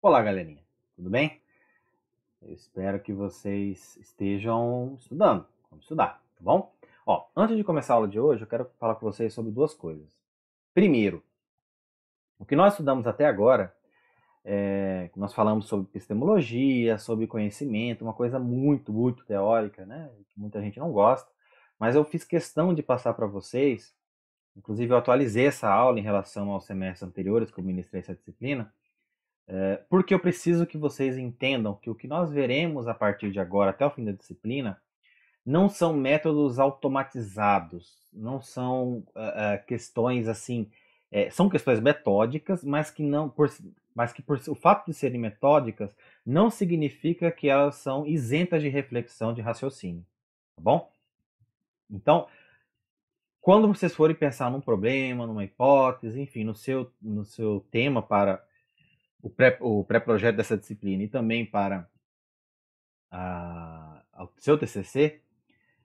Olá, galerinha, tudo bem? Eu espero que vocês estejam estudando. Vamos estudar, tá bom? Ó, antes de começar a aula de hoje, eu quero falar com vocês sobre duas coisas. Primeiro, o que nós estudamos até agora, é, nós falamos sobre epistemologia, sobre conhecimento, uma coisa muito, muito teórica, né? Que muita gente não gosta, mas eu fiz questão de passar para vocês. Inclusive, eu atualizei essa aula em relação aos semestres anteriores que eu ministrei essa disciplina eh, porque eu preciso que vocês entendam que o que nós veremos a partir de agora até o fim da disciplina não são métodos automatizados, não são uh, questões assim, é, são questões metódicas, mas que não, por, mas que por o fato de serem metódicas não significa que elas são isentas de reflexão, de raciocínio, tá bom? Então, quando vocês forem pensar num problema, numa hipótese, enfim, no seu no seu tema para o pré-projeto pré dessa disciplina e também para a, o seu TCC,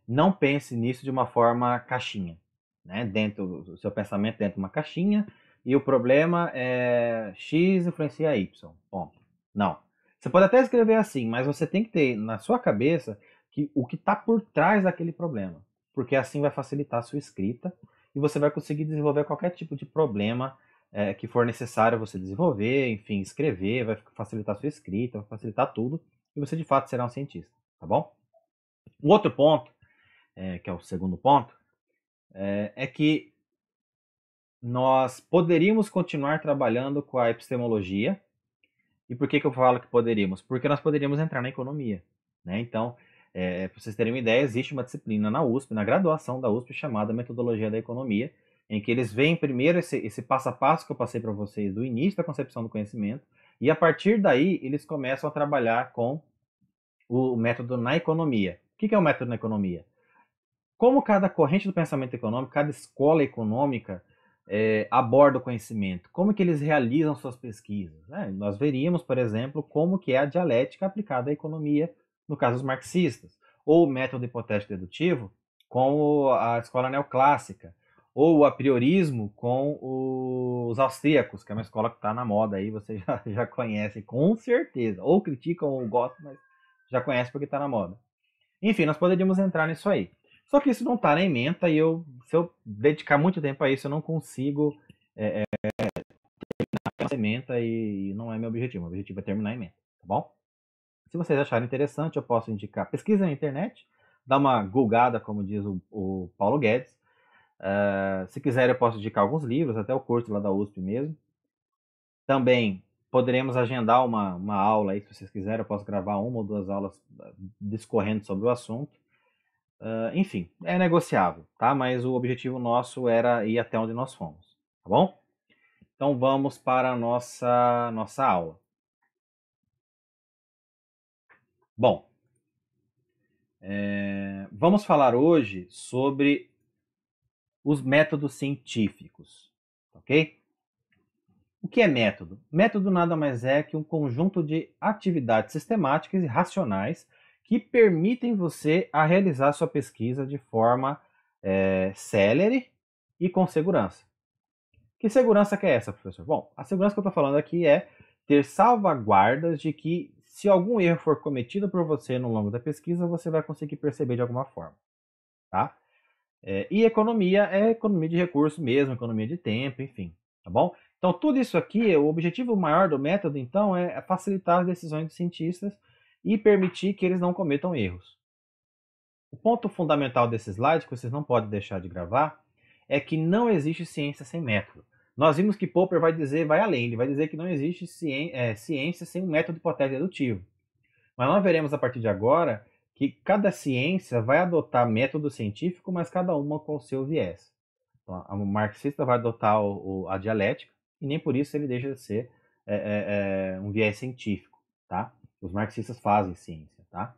não pense nisso de uma forma caixinha, né? Dentro o seu pensamento dentro de uma caixinha e o problema é x influencia y. Ponto. Não. Você pode até escrever assim, mas você tem que ter na sua cabeça que o que está por trás daquele problema, porque assim vai facilitar a sua escrita e você vai conseguir desenvolver qualquer tipo de problema é, que for necessário você desenvolver, enfim, escrever, vai facilitar a sua escrita, vai facilitar tudo, e você de fato será um cientista, tá bom? Um outro ponto, é, que é o segundo ponto, é, é que nós poderíamos continuar trabalhando com a epistemologia. E por que, que eu falo que poderíamos? Porque nós poderíamos entrar na economia. Né? Então, é, para vocês terem uma ideia, existe uma disciplina na USP, na graduação da USP, chamada Metodologia da Economia, em que eles veem primeiro esse, esse passo a passo que eu passei para vocês do início da concepção do conhecimento, e a partir daí eles começam a trabalhar com o método na economia. O que é o método na economia? Como cada corrente do pensamento econômico, cada escola econômica é, aborda o conhecimento, como que eles realizam suas pesquisas. É, nós veríamos, por exemplo, como que é a dialética aplicada à economia, no caso dos marxistas, ou o método hipotético dedutivo com a escola neoclássica, ou o apriorismo com os austríacos, que é uma escola que está na moda aí, você já, já conhece com certeza. Ou criticam ou gostam, mas já conhece porque está na moda. Enfim, nós poderíamos entrar nisso aí. Só que isso não está na menta e eu, se eu dedicar muito tempo a isso, eu não consigo é, é, terminar a e não é meu objetivo. Meu objetivo é terminar a emenda, tá bom? Se vocês acharem interessante, eu posso indicar. Pesquisa na internet, dá uma gulgada, como diz o, o Paulo Guedes, Uh, se quiser, eu posso indicar alguns livros, até o curso lá da USP mesmo. Também poderemos agendar uma, uma aula aí, se vocês quiserem, eu posso gravar uma ou duas aulas ah, discorrendo sobre o assunto. Uh, enfim, é negociável, tá? Mas o objetivo nosso era ir até onde nós fomos, tá bom? Então vamos para a nossa, nossa aula. Bom, é, vamos falar hoje sobre os métodos científicos, ok? O que é método? Método nada mais é que um conjunto de atividades sistemáticas e racionais que permitem você a realizar sua pesquisa de forma é, célere e com segurança. Que segurança que é essa, professor? Bom, a segurança que eu estou falando aqui é ter salvaguardas de que se algum erro for cometido por você no longo da pesquisa, você vai conseguir perceber de alguma forma, tá? É, e economia é economia de recurso mesmo, economia de tempo, enfim, tá bom? Então tudo isso aqui, o objetivo maior do método então é facilitar as decisões dos cientistas e permitir que eles não cometam erros. O ponto fundamental desse slide, que vocês não podem deixar de gravar, é que não existe ciência sem método. Nós vimos que Popper vai dizer, vai além, ele vai dizer que não existe ciência, é, ciência sem um método hipotético dedutivo. Mas nós veremos a partir de agora que cada ciência vai adotar método científico, mas cada uma com o seu viés. Então, o marxista vai adotar o, o, a dialética e nem por isso ele deixa de ser é, é, é um viés científico, tá? Os marxistas fazem ciência, tá?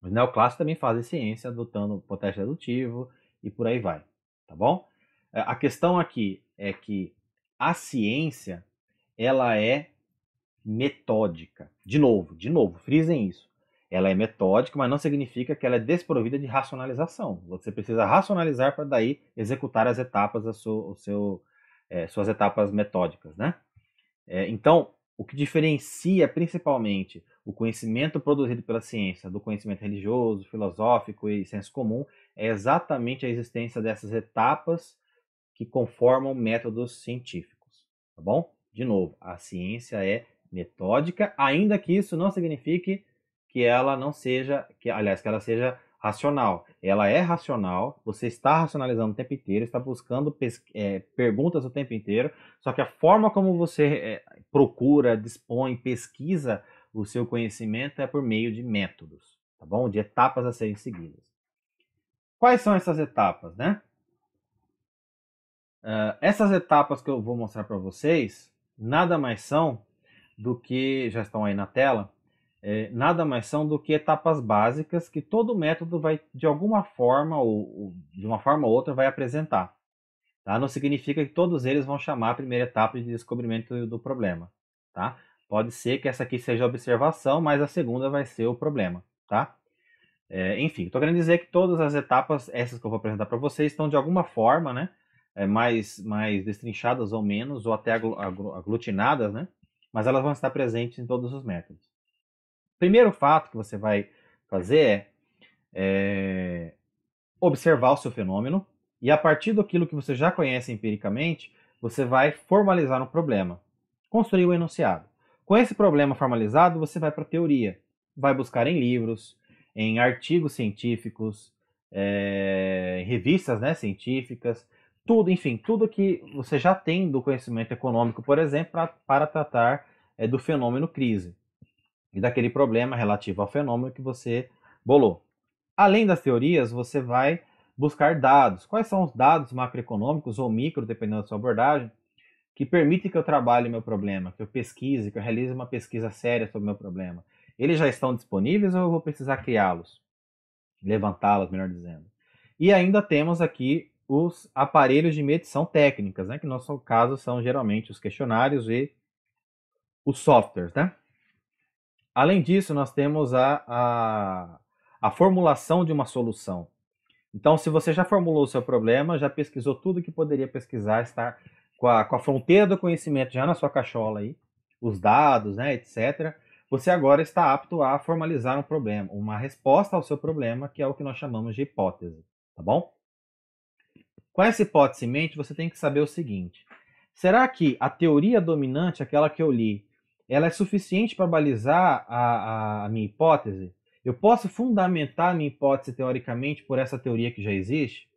Os neoclássicos também fazem ciência, adotando o potência dedutivo e por aí vai, tá bom? É, a questão aqui é que a ciência, ela é metódica. De novo, de novo, frisem isso. Ela é metódica, mas não significa que ela é desprovida de racionalização. Você precisa racionalizar para daí executar as etapas, seu, seu, é, suas etapas metódicas, né? É, então, o que diferencia principalmente o conhecimento produzido pela ciência do conhecimento religioso, filosófico e senso comum é exatamente a existência dessas etapas que conformam métodos científicos, tá bom? De novo, a ciência é metódica, ainda que isso não signifique que ela não seja, que aliás, que ela seja racional. Ela é racional, você está racionalizando o tempo inteiro, está buscando é, perguntas o tempo inteiro, só que a forma como você é, procura, dispõe, pesquisa o seu conhecimento é por meio de métodos, tá bom? De etapas a serem seguidas. Quais são essas etapas, né? Uh, essas etapas que eu vou mostrar para vocês nada mais são do que já estão aí na tela é, nada mais são do que etapas básicas que todo método vai, de alguma forma ou, ou de uma forma ou outra, vai apresentar. Tá? Não significa que todos eles vão chamar a primeira etapa de descobrimento do, problema. Tá? Pode ser que essa aqui seja a observação, mas a segunda vai ser o problema. Tá? É, enfim, estou querendo dizer que todas as etapas, essas que eu vou apresentar para vocês, estão de alguma forma né, é, mais, mais destrinchadas ou menos, ou até aglutinadas, né? mas elas vão estar presentes em todos os métodos primeiro fato que você vai fazer é, é observar o seu fenômeno e a partir daquilo que você já conhece empiricamente, você vai formalizar um problema, construir o um enunciado. Com esse problema formalizado, você vai para a teoria, vai buscar em livros, em artigos científicos, é, em revistas né, científicas, tudo, enfim, tudo que você já tem do conhecimento econômico, por exemplo, pra, para tratar é, do fenômeno crise e daquele problema relativo ao fenômeno que você bolou. Além das teorias, você vai buscar dados. Quais são os dados macroeconômicos ou micro, dependendo da sua abordagem, que permitem que eu trabalhe meu problema, que eu pesquise, que eu realize uma pesquisa séria sobre meu problema? Eles já estão disponíveis ou eu vou precisar criá-los? Levantá-los, melhor dizendo. E ainda temos aqui os aparelhos de medição técnicas, né, que no nosso caso são geralmente os questionários e os softwares, né? Além disso, nós temos a, a, a formulação de uma solução. Então, se você já formulou o seu problema, já pesquisou tudo que poderia pesquisar, está com a, com a fronteira do conhecimento já na sua cachola aí, os dados, né, etc., você agora está apto a formalizar um problema, uma resposta ao seu problema, que é o que nós chamamos de hipótese, tá bom? Com essa hipótese em mente, você tem que saber o seguinte: será que a teoria dominante, aquela que eu li, ela é suficiente para balizar a, a, minha hipótese? Eu posso fundamentar a minha hipótese teoricamente por essa teoria que já existe?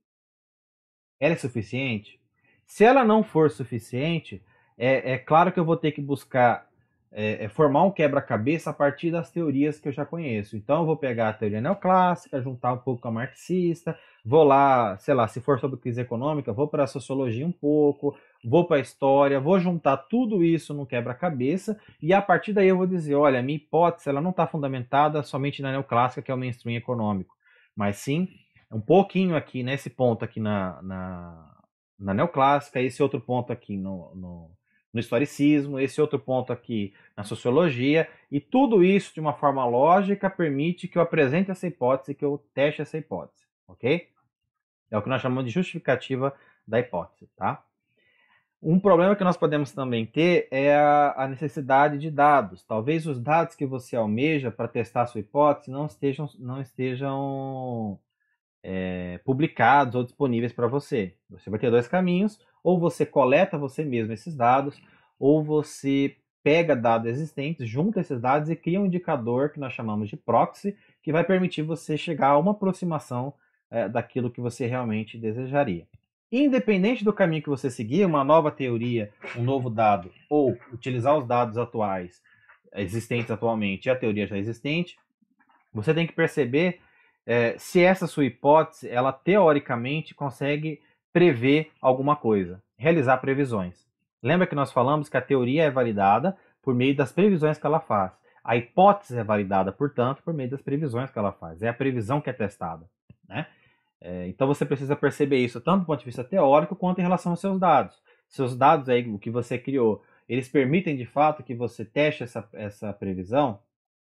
Ela é suficiente? Se ela não for suficiente, é, é claro que eu vou ter que buscar é, é formar um quebra-cabeça a partir das teorias que eu já conheço. Então, eu vou pegar a teoria neoclássica, juntar um pouco com a marxista, vou lá, sei lá, se for sobre crise econômica, vou para a sociologia um pouco, vou para a história, vou juntar tudo isso no quebra-cabeça e a partir daí eu vou dizer, olha, a minha hipótese ela não está fundamentada somente na neoclássica, que é o mainstream econômico, mas sim um pouquinho aqui nesse ponto aqui na, na, na neoclássica, esse outro ponto aqui no, no, no historicismo, esse outro ponto aqui na sociologia, e tudo isso de uma forma lógica permite que eu apresente essa hipótese, que eu teste essa hipótese, ok? É o que nós chamamos de justificativa da hipótese, tá? Um problema que nós podemos também ter é a necessidade de dados. Talvez os dados que você almeja para testar sua hipótese não estejam, não estejam é, publicados ou disponíveis para você. Você vai ter dois caminhos: ou você coleta você mesmo esses dados, ou você pega dados existentes, junta esses dados e cria um indicador que nós chamamos de proxy, que vai permitir você chegar a uma aproximação é, daquilo que você realmente desejaria. Independente do caminho que você seguir, uma nova teoria, um novo dado, ou utilizar os dados atuais, existentes atualmente, e a teoria já existente, você tem que perceber é, se essa sua hipótese, ela teoricamente consegue prever alguma coisa, realizar previsões. Lembra que nós falamos que a teoria é validada por meio das previsões que ela faz. A hipótese é validada, portanto, por meio das previsões que ela faz. É a previsão que é testada. Né? É, então você precisa perceber isso tanto do ponto de vista teórico quanto em relação aos seus dados. Seus dados aí, o que você criou, eles permitem de fato que você teste essa, essa previsão,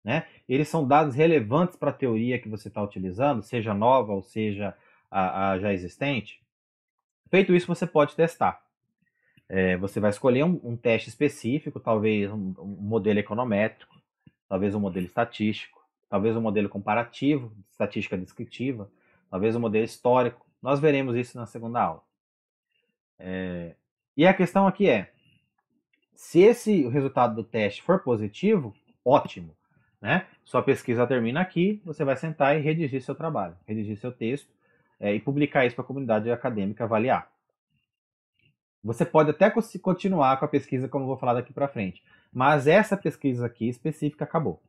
né? Eles são dados relevantes para a teoria que você está utilizando, seja nova ou seja a, a, já existente. Feito isso, você pode testar. É, você vai escolher um, um teste específico, talvez um, um modelo econométrico, talvez um modelo estatístico, talvez um modelo comparativo, estatística descritiva talvez o um modelo histórico. Nós veremos isso na segunda aula. É, e a questão aqui é: se esse resultado do teste for positivo, ótimo. Né? Sua pesquisa termina aqui, você vai sentar e redigir seu trabalho, redigir seu texto é, e publicar isso para a comunidade acadêmica avaliar. Você pode até continuar com a pesquisa, como eu vou falar daqui para frente, mas essa pesquisa aqui específica acabou.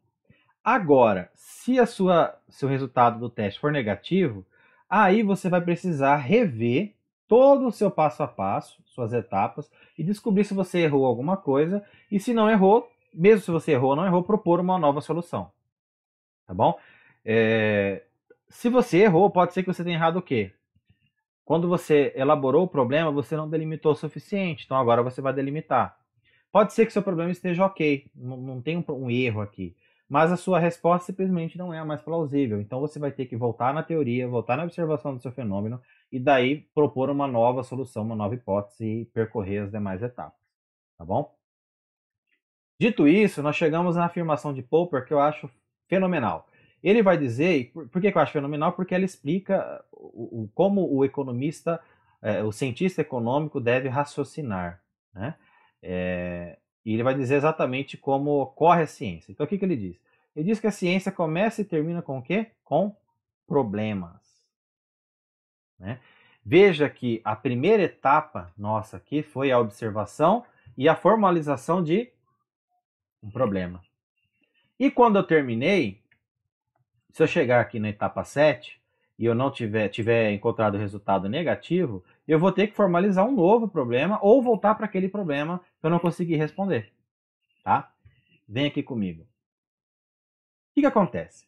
Agora, se a sua, seu resultado do teste for negativo, Aí você vai precisar rever todo o seu passo a passo, suas etapas, e descobrir se você errou alguma coisa, e se não errou, mesmo se você errou ou não errou, propor uma nova solução. Tá bom? É... Se você errou, pode ser que você tenha errado o quê? Quando você elaborou o problema, você não delimitou o suficiente, então agora você vai delimitar. Pode ser que seu problema esteja ok, não, não tem um, um erro aqui mas a sua resposta simplesmente não é a mais plausível. Então você vai ter que voltar na teoria, voltar na observação do seu fenômeno e daí propor uma nova solução, uma nova hipótese e percorrer as demais etapas, tá bom? Dito isso, nós chegamos na afirmação de Popper que eu acho fenomenal. Ele vai dizer, por que eu acho fenomenal? Porque ela explica o, o, como o economista, é, o cientista econômico deve raciocinar, né? É, e ele vai dizer exatamente como ocorre a ciência. Então, o que, que ele diz? Ele diz que a ciência começa e termina com o quê? Com problemas. Né? Veja que a primeira etapa nossa aqui foi a observação e a formalização de um problema. E quando eu terminei, se eu chegar aqui na etapa 7 e eu não tiver, tiver encontrado resultado negativo, eu vou ter que formalizar um novo problema ou voltar para aquele problema eu não consegui responder. Tá? Vem aqui comigo. O que, que acontece?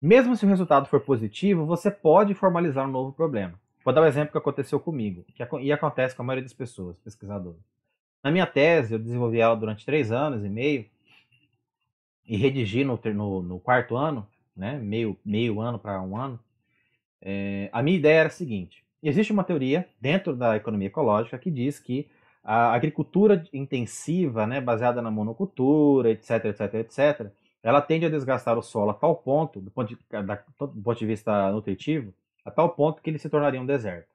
Mesmo se o resultado for positivo, você pode formalizar um novo problema. Vou dar um exemplo que aconteceu comigo que, e acontece com a maioria das pessoas, pesquisadores. Na minha tese, eu desenvolvi ela durante três anos e meio e redigi no, no, no quarto ano, né, meio, meio ano para um ano. É, a minha ideia era a seguinte: existe uma teoria dentro da economia ecológica que diz que a agricultura intensiva, né, baseada na monocultura, etc, etc, etc, ela tende a desgastar o solo a tal ponto, do ponto de, da, do ponto de vista nutritivo, a tal ponto que ele se tornaria um deserto.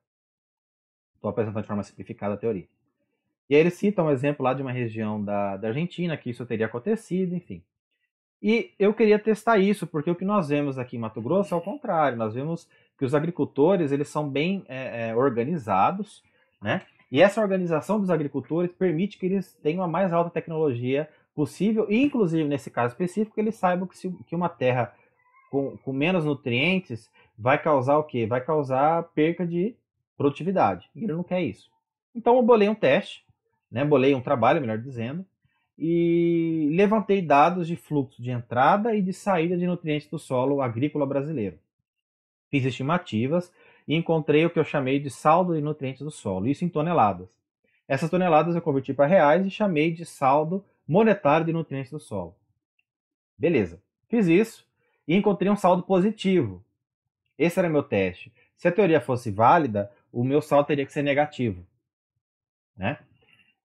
Estou apresentando de forma simplificada a teoria. E aí ele cita um exemplo lá de uma região da, da Argentina que isso teria acontecido, enfim. E eu queria testar isso, porque o que nós vemos aqui em Mato Grosso é o contrário. Nós vemos que os agricultores eles são bem é, é, organizados, né? E essa organização dos agricultores permite que eles tenham a mais alta tecnologia possível, e inclusive nesse caso específico, que eles saibam que, se, que uma terra com, com menos nutrientes vai causar o quê? Vai causar perca de produtividade. E ele não quer isso. Então eu bolei um teste, né? bolei um trabalho, melhor dizendo, e levantei dados de fluxo de entrada e de saída de nutrientes do solo agrícola brasileiro. Fiz estimativas e encontrei o que eu chamei de saldo de nutrientes do solo, isso em toneladas. Essas toneladas eu converti para reais e chamei de saldo monetário de nutrientes do solo. Beleza, fiz isso e encontrei um saldo positivo. Esse era meu teste. Se a teoria fosse válida, o meu saldo teria que ser negativo. Né?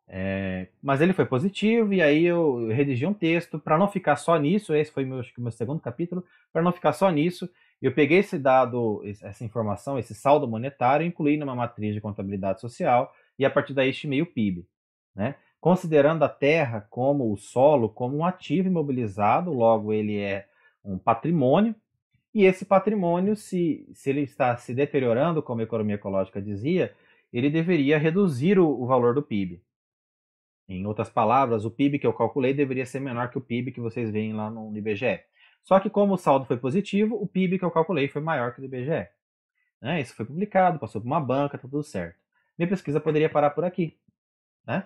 É, mas ele foi positivo, e aí eu redigi um texto para não ficar só nisso. Esse foi meu, acho que meu segundo capítulo. Para não ficar só nisso, eu peguei esse dado, essa informação, esse saldo monetário, incluí numa matriz de contabilidade social e a partir daí estimei o PIB, né? Considerando a terra como o solo como um ativo imobilizado, logo ele é um patrimônio, e esse patrimônio, se, se ele está se deteriorando, como a economia ecológica dizia, ele deveria reduzir o, o valor do PIB. Em outras palavras, o PIB que eu calculei deveria ser menor que o PIB que vocês veem lá no IBGE. Só que como o saldo foi positivo, o PIB que eu calculei foi maior que o do IBGE. Né? Isso foi publicado, passou por uma banca, tá tudo certo. Minha pesquisa poderia parar por aqui. Né?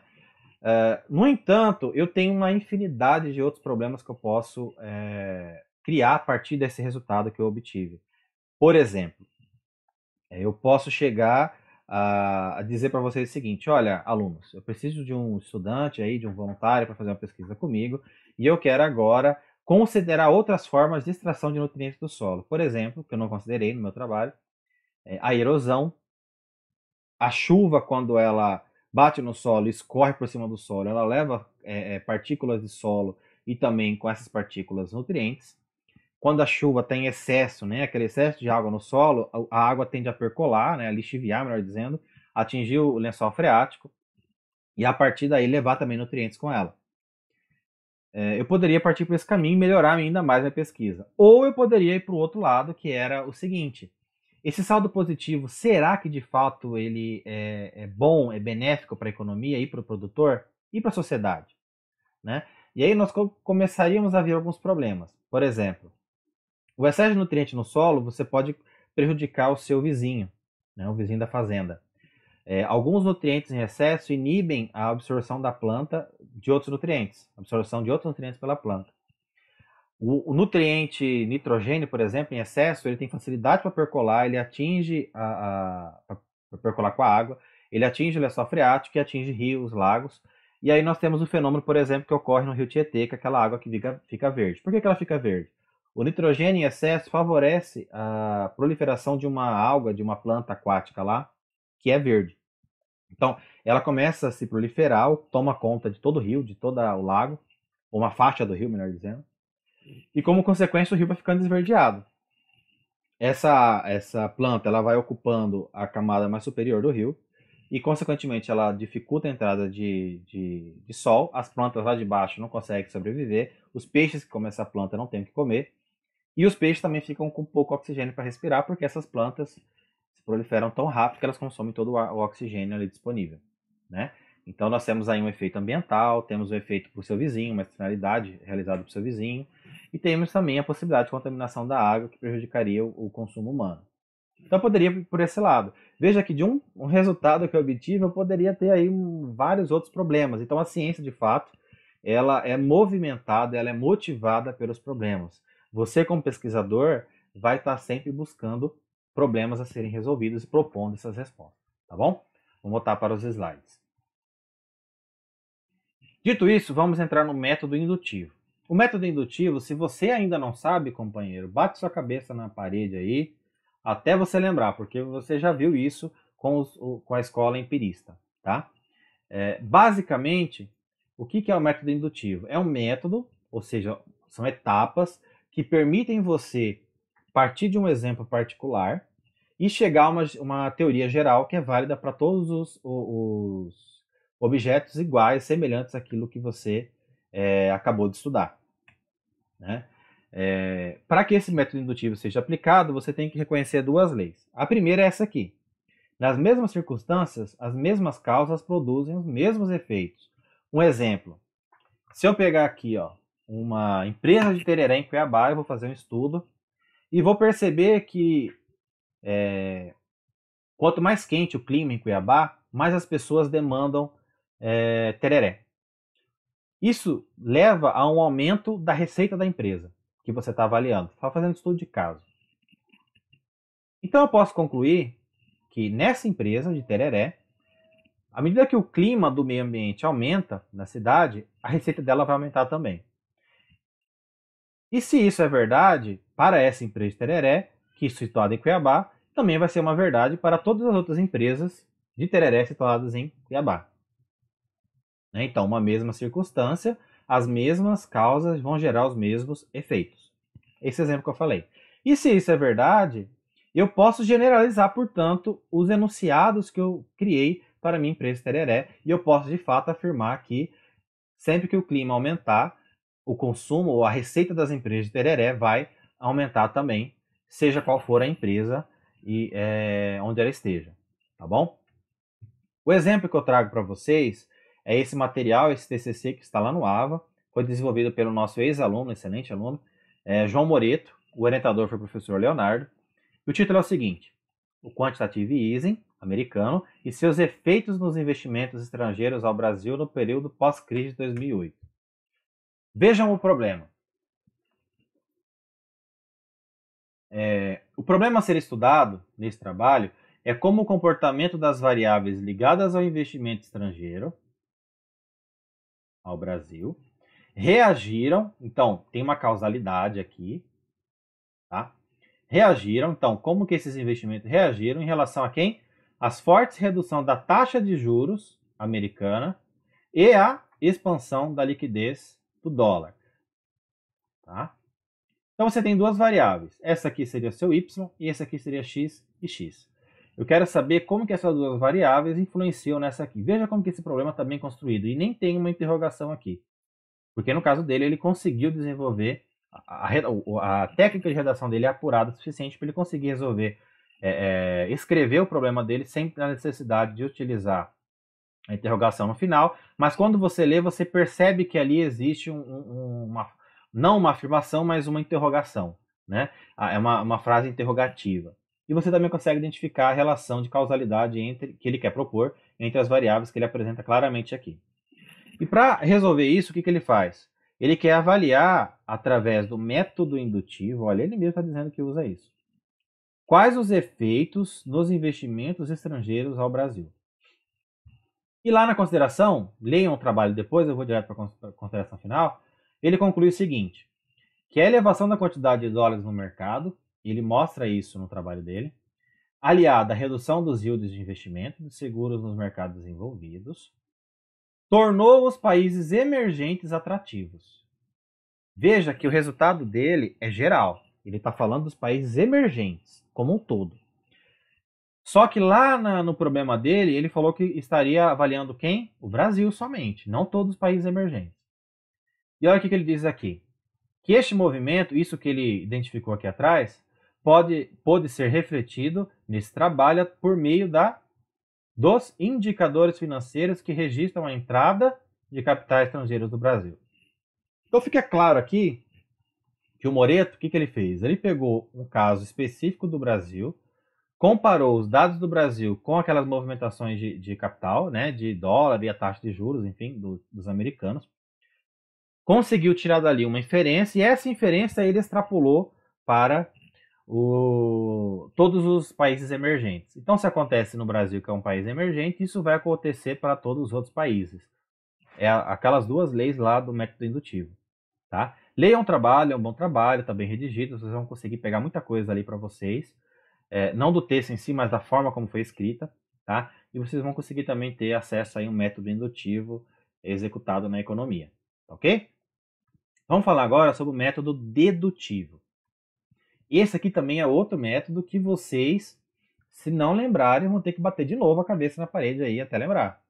Uh, no entanto, eu tenho uma infinidade de outros problemas que eu posso é, criar a partir desse resultado que eu obtive. Por exemplo, eh, eu posso chegar a, a dizer para vocês o seguinte: olha, alunos, eu preciso de um estudante aí, de um voluntário para fazer uma pesquisa comigo, e eu quero agora considerar outras formas de extração de nutrientes do solo. Por exemplo, que eu não considerei no meu trabalho, é, a erosão, a chuva quando ela bate no solo, escorre por cima do solo, ela leva é, é, partículas de solo e também com essas partículas nutrientes. Quando a chuva tem excesso, né, aquele excesso de água no solo, a água tende a percolar, né, a lixiviar, melhor dizendo, atingir o lençol freático e a partir daí levar também nutrientes com ela. É, eu poderia partir por esse caminho e melhorar ainda mais minha pesquisa. Ou eu poderia ir para o outro lado, que era o seguinte: esse saldo positivo, será que de fato ele é, é bom, é benéfico para a economia e para o produtor e para a sociedade? Né? E aí nós começaríamos a ver alguns problemas. Por exemplo, o excesso de nutriente no solo você pode prejudicar o seu vizinho, né, o vizinho da fazenda. É, alguns nutrientes em excesso inibem a absorção da planta de outros nutrientes, absorção de outros nutrientes pela planta. O, o nutriente nitrogênio, por exemplo, em excesso, ele tem facilidade para percolar, ele atinge a, a percolar com a água, ele atinge o lençol freático, que atinge rios, lagos. E aí nós temos um fenômeno, por exemplo, que ocorre no rio Tietê, que é aquela água que fica, fica verde. Por que, que ela fica verde? O nitrogênio em excesso favorece a proliferação de uma alga, de uma planta aquática lá, que é verde. Então, ela começa a se proliferar, toma conta de todo o rio, de todo o lago, ou uma faixa do rio, melhor dizendo. E como consequência, o rio vai ficando esverdeado. Essa, essa planta ela vai ocupando a camada mais superior do rio e, consequentemente, ela dificulta a entrada de, de, de sol. As plantas lá de baixo não conseguem sobreviver. Os peixes que comem essa planta não têm o que comer. E os peixes também ficam com pouco oxigênio para respirar, porque essas plantas se proliferam tão rápido que elas consomem todo o oxigênio ali disponível, né? Então nós temos aí um efeito ambiental, temos um efeito para o seu vizinho, uma externalidade realizada para o seu vizinho, e temos também a possibilidade de contaminação da água que prejudicaria o, o consumo humano. Então poderia ir por esse lado. Veja que de um, um, resultado que eu obtive, eu poderia ter aí um, vários outros problemas. Então a ciência, de fato, ela é movimentada, ela é motivada pelos problemas. Você, como pesquisador, vai estar sempre buscando problemas a serem resolvidos e propondo essas respostas, tá bom? Vamos voltar para os slides. Dito isso, vamos entrar no método indutivo. O método indutivo, se você ainda não sabe, companheiro, bate sua cabeça na parede aí até você lembrar, porque você já viu isso com, os, com a escola empirista, tá? É, basicamente, o que, que é o método indutivo? É um método, ou seja, são etapas que permitem você partir de um exemplo particular e chegar a uma, uma teoria geral que é válida para todos os, os, objetos iguais, semelhantes àquilo que você é, acabou de estudar. Né? É, para que esse método indutivo seja aplicado, você tem que reconhecer duas leis. A primeira é essa aqui. Nas mesmas circunstâncias, as mesmas causas produzem os mesmos efeitos. Um exemplo: se eu pegar aqui ó, uma empresa de tereré em Cuiabá, eu vou fazer um estudo e vou perceber que é, quanto mais quente o clima em Cuiabá, mais as pessoas demandam é, tereré. Isso leva a um aumento da receita da empresa que você está avaliando. Está fazendo estudo de caso. Então eu posso concluir que nessa empresa de tereré, à medida que o clima do meio ambiente aumenta na cidade, a receita dela vai aumentar também. E se isso é verdade para essa empresa de tereré, que é situada em Cuiabá, também vai ser uma verdade para todas as outras empresas de tereré situadas em Cuiabá. Né, então, uma mesma circunstância, as mesmas causas vão gerar os mesmos efeitos. Esse exemplo que eu falei. E se isso é verdade, eu posso generalizar, portanto, os enunciados que eu criei para minha empresa tereré, e eu posso de fato afirmar que sempre que o clima aumentar, o consumo ou a receita das empresas de tereré vai aumentar também, seja qual for a empresa e é, onde ela esteja, tá bom? O exemplo que eu trago para vocês é esse material, esse TCC que está lá no AVA, foi desenvolvido pelo nosso ex-aluno, excelente aluno, é, João Moreto, o orientador foi o professor Leonardo, e o título é o seguinte, o Quantitative Easing americano e seus efeitos nos investimentos estrangeiros ao Brasil no período pós-crise de 2008. Vejam o problema. É, o problema a ser estudado nesse trabalho é como o comportamento das variáveis ligadas ao investimento estrangeiro, ao Brasil, reagiram. Então, tem uma causalidade aqui, tá? Reagiram. Então, como que esses investimentos reagiram em relação a quem? As fortes redução da taxa de juros americana e a expansão da liquidez do dólar, tá? Então você tem duas variáveis. Essa aqui seria seu y e essa aqui seria x e x. Eu quero saber como que essas duas variáveis influenciam nessa aqui. Veja como que esse problema está bem construído. E nem tem uma interrogação aqui. Porque no caso dele, ele conseguiu desenvolver a, a, a técnica de redação dele é apurada o suficiente para ele conseguir resolver, é, é, escrever o problema dele sem a necessidade de utilizar a interrogação no final. Mas quando você lê, você percebe que ali existe um, um, uma, não uma afirmação, mas uma interrogação. Né? É uma, uma frase interrogativa. E você também consegue identificar a relação de causalidade entre que ele quer propor entre as variáveis que ele apresenta claramente aqui. E para resolver isso, o que, que ele faz? Ele quer avaliar, através do método indutivo, olha, ele mesmo está dizendo que usa isso, quais os efeitos nos investimentos estrangeiros ao Brasil. E lá na consideração, leiam o trabalho depois, eu vou direto para a consideração final, ele conclui o seguinte: que a elevação da quantidade de dólares no mercado, ele mostra isso no trabalho dele, aliada à redução dos yields de investimento de seguros nos mercados desenvolvidos, tornou os países emergentes atrativos. Veja que o resultado dele é geral. Ele está falando dos países emergentes como um todo. Só que lá na, no problema dele, ele falou que estaria avaliando quem? O Brasil somente, não todos os países emergentes. E olha o que, ele diz aqui. Que este movimento, isso que ele identificou aqui atrás, pode, pode ser refletido nesse trabalho por meio da, dos indicadores financeiros que registram a entrada de capitais estrangeiros do Brasil. Então fica claro aqui que o Moreto, o que, que ele fez? Ele pegou um caso específico do Brasil, comparou os dados do Brasil com aquelas movimentações de, de capital, né, de dólar e a taxa de juros, enfim, do, dos americanos, conseguiu tirar dali uma inferência e essa inferência ele extrapolou para o, todos os países emergentes. Então, se acontece no Brasil, que é um país emergente, isso vai acontecer para todos os outros países. É aquelas duas leis lá do método indutivo. Tá? Leia um trabalho, é um bom trabalho, está bem redigido, vocês vão conseguir pegar muita coisa ali para vocês. É, não do texto em si, mas da forma como foi escrita. Tá? E vocês vão conseguir também ter acesso a um método indutivo executado na economia. Ok? Vamos falar agora sobre o método dedutivo. Esse aqui também é outro método que vocês, se não lembrarem, vão ter que bater de novo a cabeça na parede aí até lembrar.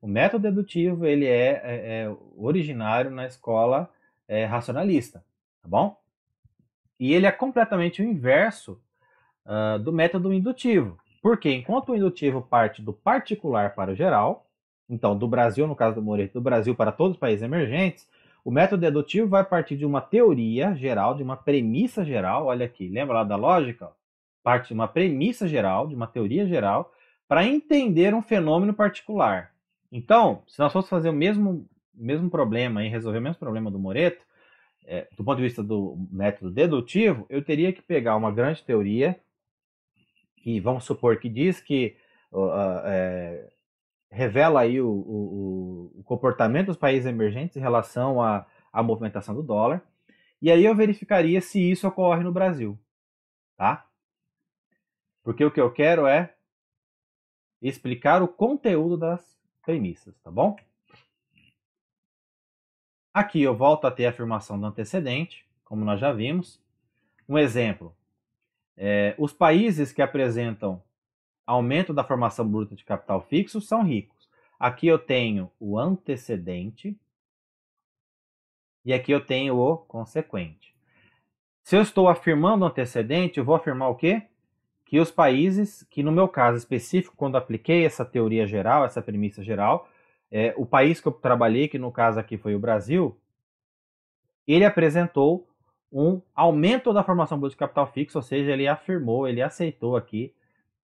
O método dedutivo ele é, é, é originário na escola é, racionalista, tá bom? E ele é completamente o inverso uh, do método indutivo. Porque enquanto o indutivo parte do particular para o geral, então do Brasil, no caso do Moreira, do Brasil para todos os países emergentes, o método dedutivo vai partir de uma teoria geral, de uma premissa geral, olha aqui, lembra lá da lógica? Parte de uma premissa geral, de uma teoria geral, para entender um fenômeno particular. Então, se nós fosse fazer o mesmo, mesmo problema e resolver o mesmo problema do Moreto, é, do ponto de vista do método dedutivo, eu teria que pegar uma grande teoria, que vamos supor que diz que uh, revela aí o, o, o comportamento dos países emergentes em relação à, à movimentação do dólar. E aí eu verificaria se isso ocorre no Brasil, tá? Porque o que eu quero é explicar o conteúdo das premissas, tá bom? Aqui eu volto a ter a afirmação do antecedente, como nós já vimos. Um exemplo: é, os países que apresentam aumento da formação bruta de capital fixo são ricos. Aqui eu tenho o antecedente e aqui eu tenho o consequente. Se eu estou afirmando antecedente, eu vou afirmar o quê? Que os países, que no meu caso específico, quando apliquei essa teoria geral, essa premissa geral, é, o país que eu trabalhei, que no caso aqui foi o Brasil, ele apresentou um aumento da formação bruta de capital fixo, ou seja, ele afirmou, ele aceitou aqui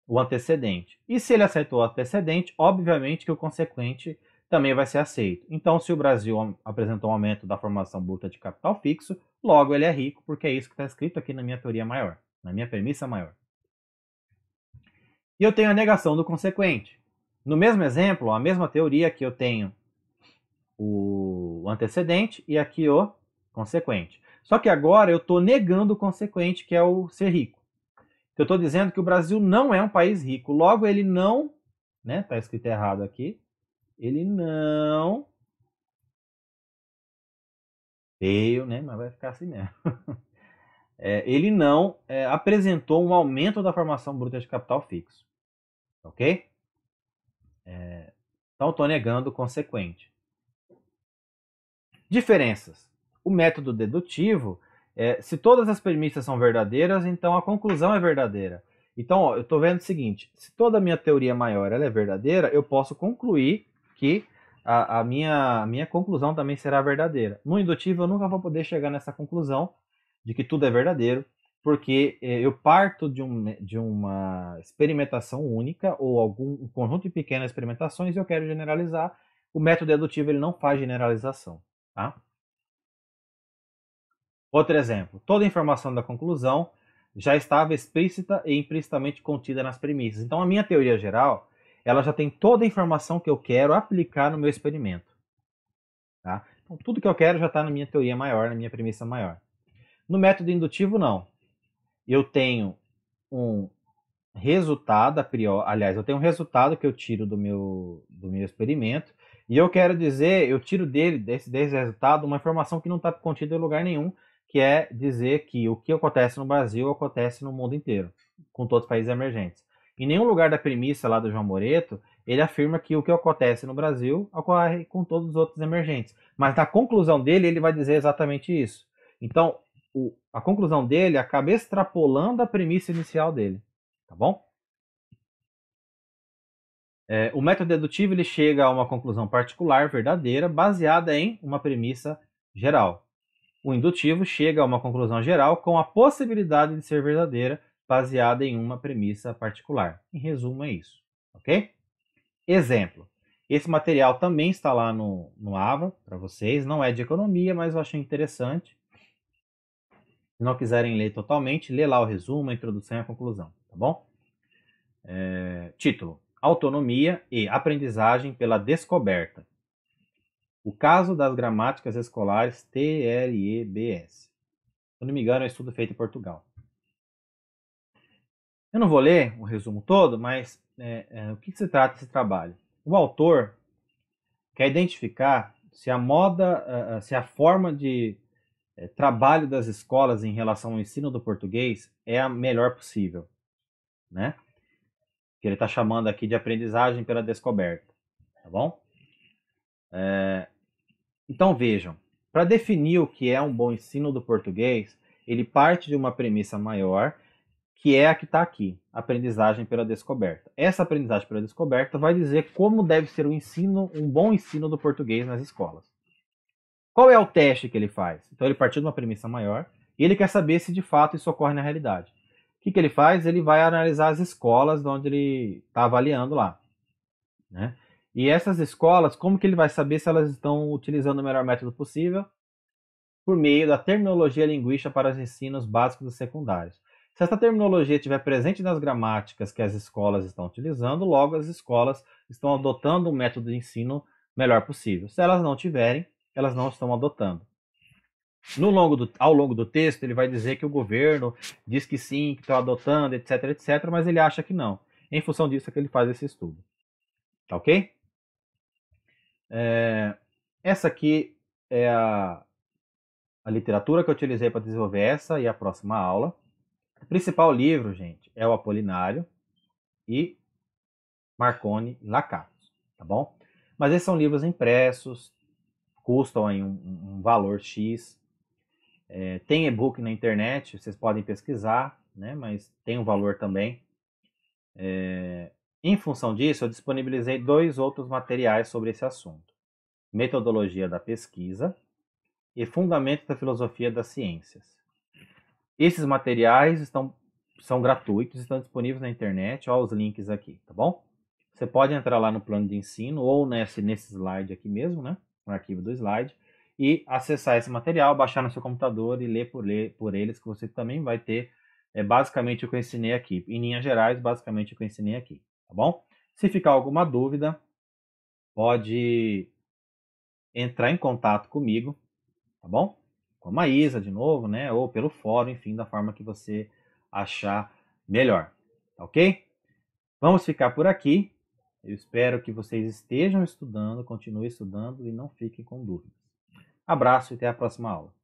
o antecedente. E se ele aceitou o antecedente, obviamente que o consequente também vai ser aceito. Então, se o Brasil apresentou um aumento da formação bruta de capital fixo, logo ele é rico, porque é isso que está escrito aqui na minha teoria maior, na minha premissa maior. E eu tenho a negação do consequente. No mesmo exemplo, a mesma teoria que eu tenho o antecedente e aqui o consequente. Só que agora eu estou negando o consequente, que é o ser rico eu estou dizendo que o Brasil não é um país rico. Logo, ele não. Né? Está escrito errado aqui. Ele não. Veio, né? Mas vai ficar assim mesmo. É, ele não é, apresentou um aumento da formação bruta de capital fixo. Ok? É, então, estou negando o consequente. Diferenças. O método dedutivo é, se todas as premissas são verdadeiras, então a conclusão é verdadeira. Então, ó, eu estou vendo o seguinte: se toda a minha teoria maior é verdadeira, eu posso concluir que a, a, minha, a minha conclusão também será verdadeira. No indutivo, eu nunca vou poder chegar nessa conclusão de que tudo é verdadeiro, porque é, eu parto de, um, né, de uma experimentação única ou algum um conjunto de pequenas experimentações e eu quero generalizar. O método dedutivo ele não faz generalização, tá? Outro exemplo: toda a informação da conclusão já estava explícita e implicitamente contida nas premissas. Então, a minha teoria geral, ela já tem toda a informação que eu quero aplicar no meu experimento. Tá? Então, tudo que eu quero já está na minha teoria maior, na minha premissa maior. No método indutivo, não. Eu tenho um resultado a priori, aliás, eu tenho um resultado que eu tiro do meu, do meu experimento, e eu quero dizer, eu tiro dele, desse, desse resultado, uma informação que não está contida em lugar nenhum, que é dizer que o que acontece no Brasil acontece no mundo inteiro, com todos os países emergentes. Em nenhum lugar da premissa lá do João Moreto, ele afirma que o que acontece no Brasil ocorre com todos os outros emergentes. Mas na conclusão dele, ele vai dizer exatamente isso. Então, o, a conclusão dele acaba extrapolando a premissa inicial dele. Tá bom? É, o método dedutivo ele chega a uma conclusão particular, verdadeira, baseada em uma premissa geral o indutivo chega a uma conclusão geral com a possibilidade de ser verdadeira baseada em uma premissa particular. Em resumo, é isso. Ok? Exemplo. Esse material também está lá no, no AVA para vocês. Não é de economia, mas eu achei interessante. Se não quiserem ler totalmente, lê lá o resumo, a introdução e a conclusão. Tá bom? É, título: Autonomia e Aprendizagem pela Descoberta. O caso das gramáticas escolares TLEBS. Se não me engano, é um estudo feito em Portugal. Eu não vou ler o resumo todo, mas é, é, o que se trata esse trabalho? O autor quer identificar se a moda, se a forma de é, trabalho das escolas em relação ao ensino do português é a melhor possível, né? Que ele está chamando aqui de aprendizagem pela descoberta, tá bom? É, então vejam, para definir o que é um bom ensino do português, ele parte de uma premissa maior, que é a que está aqui, aprendizagem pela descoberta. Essa aprendizagem pela descoberta vai dizer como deve ser o ensino, um bom ensino do português nas escolas. Qual é o teste que ele faz? Então ele partiu de uma premissa maior e ele quer saber se de fato isso ocorre na realidade. O que, que ele faz? Ele vai analisar as escolas onde ele está avaliando lá. Né? E essas escolas, como que ele vai saber se elas estão utilizando o melhor método possível? Por meio da terminologia linguística para os ensinos básicos e secundários. Se essa terminologia estiver presente nas gramáticas que as escolas estão utilizando, logo as escolas estão adotando o um método de ensino melhor possível. Se elas não tiverem, elas não estão adotando. No longo do, ao longo do texto, ele vai dizer que o governo diz que sim, que está adotando, etc, etc, mas ele acha que não. Em função disso é que ele faz esse estudo. Tá ok? É, essa aqui é a, a literatura que eu utilizei para desenvolver essa e a próxima aula. O principal livro, gente, é o Apolinário e Marconi Lacatos, tá bom? Mas esses são livros impressos, custam aí um, um valor X. É, tem e-book na internet, vocês podem pesquisar, né? Mas tem um valor também. É, em função disso, eu disponibilizei dois outros materiais sobre esse assunto: Metodologia da Pesquisa e Fundamentos da Filosofia das Ciências. Esses materiais estão, são gratuitos, estão disponíveis na internet, olha os links aqui, tá bom? Você pode entrar lá no plano de ensino ou nesse, nesse slide aqui mesmo, né? No arquivo do slide, e acessar esse material, baixar no seu computador e ler por, ler por eles, que você também vai ter é basicamente o que eu ensinei aqui. Em linhas gerais, basicamente o que eu ensinei aqui tá bom? Se ficar alguma dúvida, pode entrar em contato comigo, tá bom? Com a Maísa de novo, né? Ou pelo fórum, enfim, da forma que você achar melhor, tá ok? Vamos ficar por aqui. Eu espero que vocês estejam estudando, continuem estudando e não fiquem com dúvidas. Abraço e até a próxima aula.